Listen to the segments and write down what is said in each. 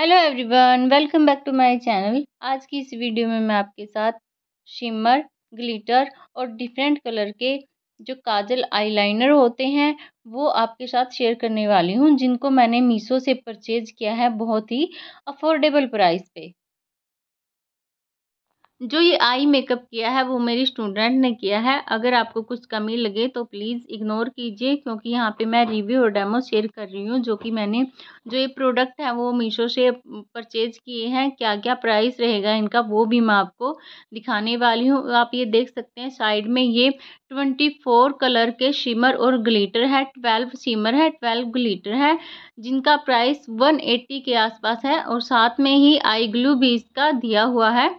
hello everyone welcome back to my channel आज की इस वीडियो में मैं आपके साथ शिमर ग्लिटर और डिफरेंट कलर के जो काजल आईलाइनर होते हैं वो आपके साथ शेयर करने वाली हूँ जिनको मैंने मीशो से परचेज किया है बहुत ही अफोर्डेबल प्राइस पे जो ये आई मेकअप किया है वो मेरी स्टूडेंट ने किया है अगर आपको कुछ कमी लगे तो प्लीज़ इग्नोर कीजिए क्योंकि यहाँ पे मैं रिव्यू और डेमो शेयर कर रही हूँ जो कि मैंने जो ये प्रोडक्ट है वो मीशो से परचेज़ किए हैं क्या क्या प्राइस रहेगा इनका वो भी मैं आपको दिखाने वाली हूँ आप ये देख सकते हैं साइड में ये ट्वेंटी फोर कलर के शिमर और ग्लीटर है ट्वेल्व शिमर है ट्वेल्व ग्लीटर है जिनका प्राइस वन एट्टी के आसपास है और साथ में ही आई ग्लू भी इसका दिया हुआ है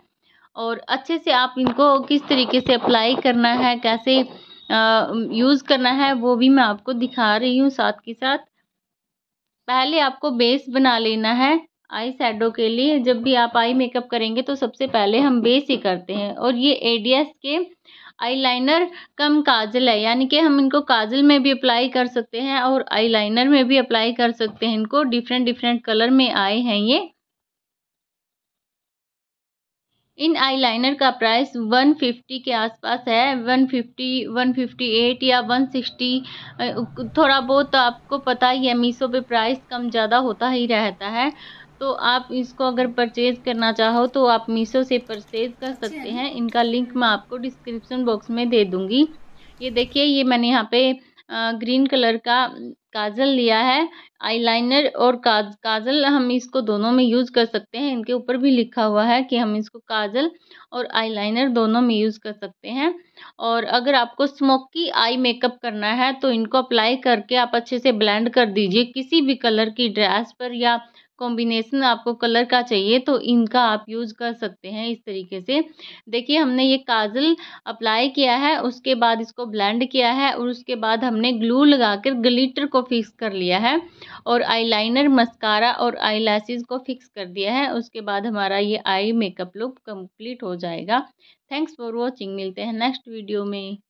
और अच्छे से आप इनको किस तरीके से अप्लाई करना है कैसे यूज़ करना है वो भी मैं आपको दिखा रही हूँ साथ के साथ पहले आपको बेस बना लेना है आई शेडो के लिए जब भी आप आई मेकअप करेंगे तो सबसे पहले हम बेस ही करते हैं और ये एडीएस के आईलाइनर कम काजल है यानी कि हम इनको काजल में भी अप्लाई कर सकते हैं और आईलाइनर में भी अप्लाई कर सकते हैं इनको डिफरेंट डिफरेंट कलर में आए हैं ये इन आईलाइनर का प्राइस वन फिफ्टी के आसपास है one fifty one fifty eight या वन सिक्सटी थोड़ा बहुत तो आपको पता ही है मीसो पे प्राइस कम ज़्यादा होता ही रहता है तो आप इसको अगर परचेज़ करना चाहो तो आप मीसो से परचेज़ कर अच्छा सकते हैं इनका लिंक मैं आपको डिस्क्रिप्शन बॉक्स में दे दूँगी ये देखिए ये मैंने यहाँ पे ग्रीन कलर का काजल लिया है आईलाइनर और काज काजल हम इसको दोनों में यूज़ कर सकते हैं इनके ऊपर भी लिखा हुआ है कि हम इसको काजल और आईलाइनर दोनों में यूज़ कर सकते हैं और अगर आपको स्मोकी आई मेकअप करना है तो इनको अप्लाई करके आप अच्छे से ब्लेंड कर दीजिए किसी भी कलर की ड्रेस पर या कॉम्बिनेसन आपको कलर का चाहिए तो इनका आप यूज़ कर सकते हैं इस तरीके से देखिए हमने ये काजल अप्लाई किया है उसके बाद इसको ब्लेंड किया है और उसके बाद हमने ग्लू लगाकर ग्लिटर को फिक्स कर लिया है और आईलाइनर मस्कारा और आई को फिक्स कर दिया है उसके बाद हमारा ये आई मेकअप लुक कम्प्लीट हो जाएगा थैंक्स फॉर वॉचिंग मिलते हैं नेक्स्ट वीडियो में